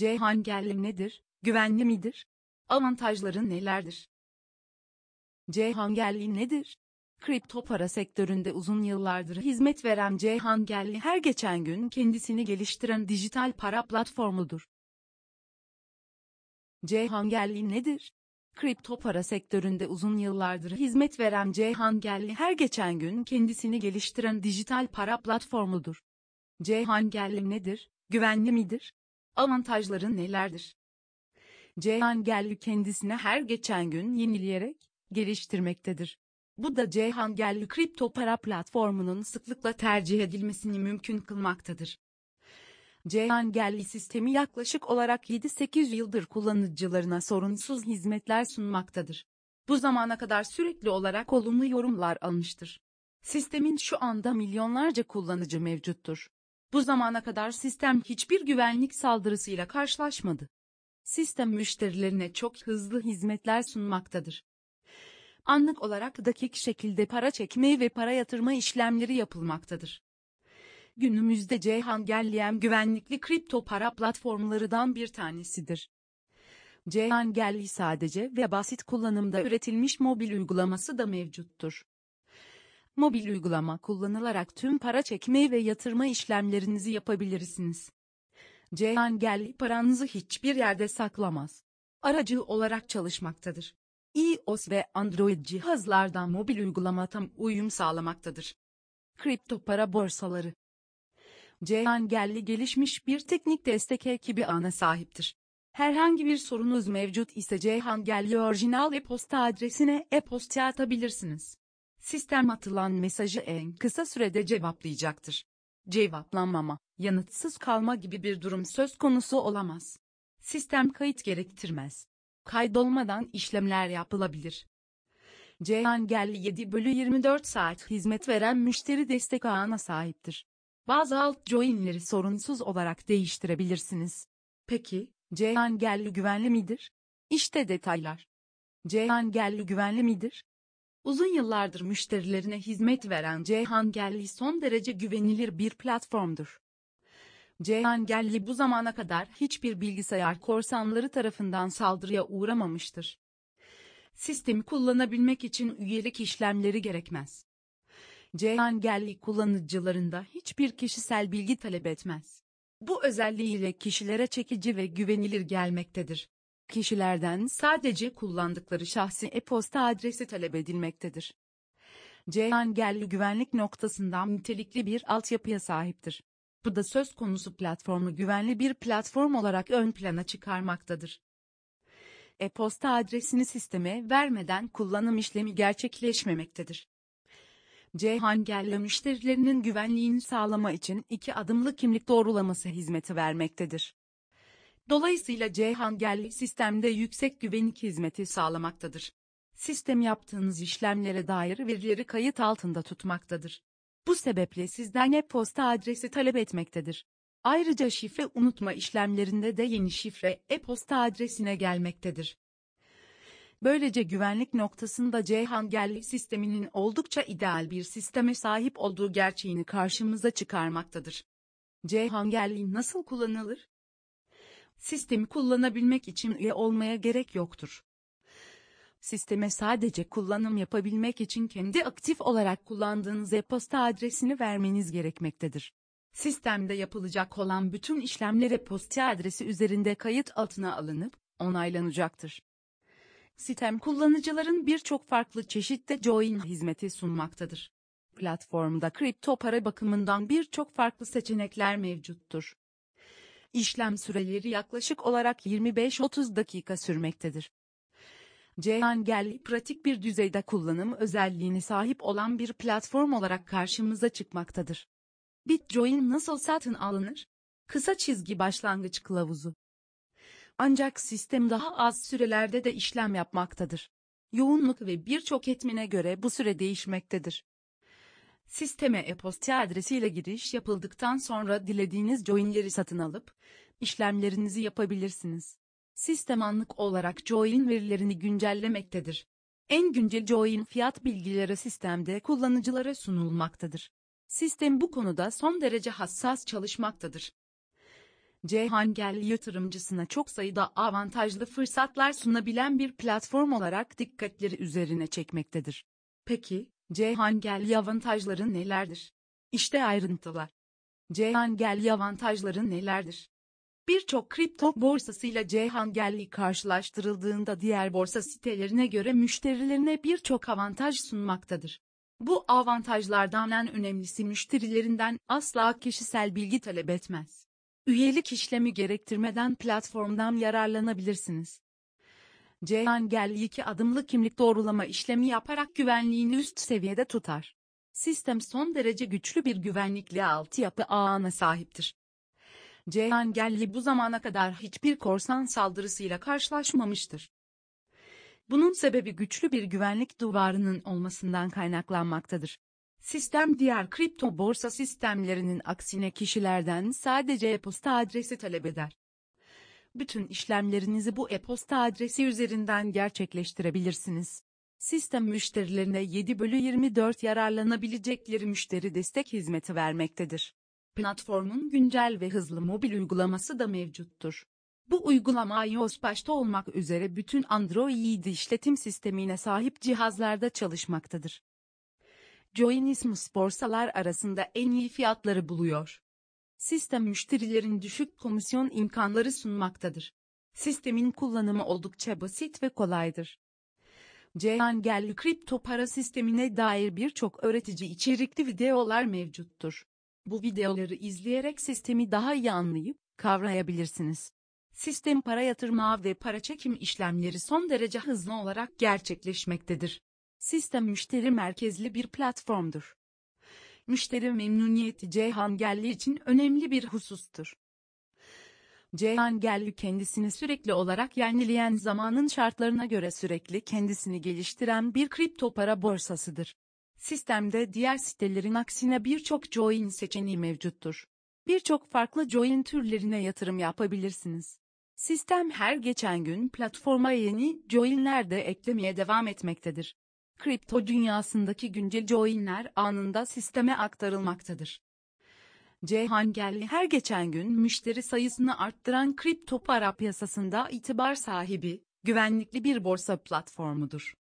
Ceyhan nedir? Güvenli midir? Avantajları nelerdir? Ceyhan nedir? Kripto para sektöründe uzun yıllardır hizmet veren Ceyhan her geçen gün kendisini geliştiren dijital para platformudur. Ceyhan nedir? Kripto para sektöründe uzun yıllardır hizmet veren Ceyhan her geçen gün kendisini geliştiren dijital para platformudur. Ceyhan nedir? Güvenli midir? Avantajları nelerdir? Cehangellü kendisine her geçen gün yenileyerek geliştirmektedir. Bu da Cehangellü kripto para platformunun sıklıkla tercih edilmesini mümkün kılmaktadır. Cehangellü sistemi yaklaşık olarak 7-8 yıldır kullanıcılarına sorunsuz hizmetler sunmaktadır. Bu zamana kadar sürekli olarak olumlu yorumlar almıştır. Sistemin şu anda milyonlarca kullanıcı mevcuttur. Bu zamana kadar sistem hiçbir güvenlik saldırısıyla karşılaşmadı. Sistem müşterilerine çok hızlı hizmetler sunmaktadır. Anlık olarak dakik şekilde para çekme ve para yatırma işlemleri yapılmaktadır. Günümüzde Ceyhan Gelliyem güvenlikli kripto para platformlarından bir tanesidir. Ceyhan Gelli sadece ve basit kullanımda üretilmiş mobil uygulaması da mevcuttur. Mobil uygulama kullanılarak tüm para çekme ve yatırma işlemlerinizi yapabilirsiniz. Cihangel paranızı hiçbir yerde saklamaz. Aracı olarak çalışmaktadır. iOS ve Android cihazlardan mobil uygulama tam uyum sağlamaktadır. Kripto para borsaları Cihangel gelişmiş bir teknik destek ekibi ana sahiptir. Herhangi bir sorunuz mevcut ise Ceyhan Gelli orijinal e-posta adresine e-posta atabilirsiniz. Sistem atılan mesajı en kısa sürede cevaplayacaktır. Cevaplanmama, yanıtsız kalma gibi bir durum söz konusu olamaz. Sistem kayıt gerektirmez. Kaydolmadan işlemler yapılabilir. Ceyangel 7 bölü 24 saat hizmet veren müşteri destek ağına sahiptir. Bazı alt joinleri sorunsuz olarak değiştirebilirsiniz. Peki, Ceyangel güvenli midir? İşte detaylar. Ceyangel güvenli midir? Uzun yıllardır müşterilerine hizmet veren Ceyhan Gelli son derece güvenilir bir platformdur. Ceyhan Gelli bu zamana kadar hiçbir bilgisayar korsanları tarafından saldırıya uğramamıştır. Sistemi kullanabilmek için üyelik işlemleri gerekmez. Ceyhan Gelli kullanıcılarında hiçbir kişisel bilgi talep etmez. Bu özelliğiyle kişilere çekici ve güvenilir gelmektedir kişilerden sadece kullandıkları şahsi e-posta adresi talep edilmektedir. Ceyhangelli güvenlik noktasından nitelikli bir altyapıya sahiptir. Bu da söz konusu platformu güvenli bir platform olarak ön plana çıkarmaktadır. E-posta adresini sisteme vermeden kullanım işlemi gerçekleşmemektedir. Ceyhangelli müşterilerinin güvenliğini sağlama için iki adımlı kimlik doğrulaması hizmeti vermektedir. Dolayısıyla Ceyhangerli sistemde yüksek güvenlik hizmeti sağlamaktadır. Sistem yaptığınız işlemlere dair verileri kayıt altında tutmaktadır. Bu sebeple sizden e-posta adresi talep etmektedir. Ayrıca şifre unutma işlemlerinde de yeni şifre e-posta adresine gelmektedir. Böylece güvenlik noktasında Ceyhangerli sisteminin oldukça ideal bir sisteme sahip olduğu gerçeğini karşımıza çıkarmaktadır. Ceyhangerli nasıl kullanılır? Sistemi kullanabilmek için üye olmaya gerek yoktur. Sisteme sadece kullanım yapabilmek için kendi aktif olarak kullandığınız e-posta adresini vermeniz gerekmektedir. Sistemde yapılacak olan bütün işlemlere posta adresi üzerinde kayıt altına alınıp onaylanacaktır. Sistem kullanıcıların birçok farklı çeşitte join hizmeti sunmaktadır. Platformda kripto para bakımından birçok farklı seçenekler mevcuttur. İşlem süreleri yaklaşık olarak 25-30 dakika sürmektedir. Cihangel pratik bir düzeyde kullanım özelliğini sahip olan bir platform olarak karşımıza çıkmaktadır. Bitcoin nasıl satın alınır? Kısa çizgi başlangıç kılavuzu. Ancak sistem daha az sürelerde de işlem yapmaktadır. Yoğunluk ve birçok etmine göre bu süre değişmektedir. Sisteme e-posta adresiyle giriş yapıldıktan sonra dilediğiniz joinleri satın alıp işlemlerinizi yapabilirsiniz. Sistem anlık olarak join verilerini güncellemektedir. En güncel join fiyat bilgileri sistemde kullanıcılara sunulmaktadır. Sistem bu konuda son derece hassas çalışmaktadır. Cehangel yatırımcısına çok sayıda avantajlı fırsatlar sunabilen bir platform olarak dikkatleri üzerine çekmektedir. Peki, Cehangeli avantajları nelerdir? İşte ayrıntılar. Cehangeli avantajları nelerdir? Birçok kripto borsasıyla Cehangeli karşılaştırıldığında diğer borsa sitelerine göre müşterilerine birçok avantaj sunmaktadır. Bu avantajlardan en önemlisi müşterilerinden asla kişisel bilgi talep etmez. Üyelik işlemi gerektirmeden platformdan yararlanabilirsiniz. Ceyangel 2 adımlı kimlik doğrulama işlemi yaparak güvenliğini üst seviyede tutar. Sistem son derece güçlü bir güvenlikli altyapı ağına sahiptir. Cehangelli bu zamana kadar hiçbir korsan saldırısıyla karşılaşmamıştır. Bunun sebebi güçlü bir güvenlik duvarının olmasından kaynaklanmaktadır. Sistem diğer kripto borsa sistemlerinin aksine kişilerden sadece e-posta adresi talep eder bütün işlemlerinizi bu e-posta adresi üzerinden gerçekleştirebilirsiniz. Sistem müşterilerine 7 bölü 24 yararlanabilecekleri müşteri destek hizmeti vermektedir. Platformun güncel ve hızlı mobil uygulaması da mevcuttur. Bu uygulama iOS başta olmak üzere bütün Android işletim sistemine sahip cihazlarda çalışmaktadır. Join ismi sporsalar arasında en iyi fiyatları buluyor. Sistem müşterilerin düşük komisyon imkanları sunmaktadır. Sistemin kullanımı oldukça basit ve kolaydır. Cihangel kripto para sistemine dair birçok öğretici içerikli videolar mevcuttur. Bu videoları izleyerek sistemi daha iyi anlayıp kavrayabilirsiniz. Sistem para yatırma ve para çekim işlemleri son derece hızlı olarak gerçekleşmektedir. Sistem müşteri merkezli bir platformdur müşteri memnuniyeti Ceyhangelli için önemli bir husustur. Ceyhangelli kendisini sürekli olarak yenileyen zamanın şartlarına göre sürekli kendisini geliştiren bir kripto para borsasıdır. Sistemde diğer sitelerin aksine birçok join seçeneği mevcuttur. Birçok farklı join türlerine yatırım yapabilirsiniz. Sistem her geçen gün platforma yeni joinler de eklemeye devam etmektedir kripto dünyasındaki güncel coinler anında sisteme aktarılmaktadır. Cehangeli her geçen gün müşteri sayısını arttıran kripto para piyasasında itibar sahibi, güvenlikli bir borsa platformudur.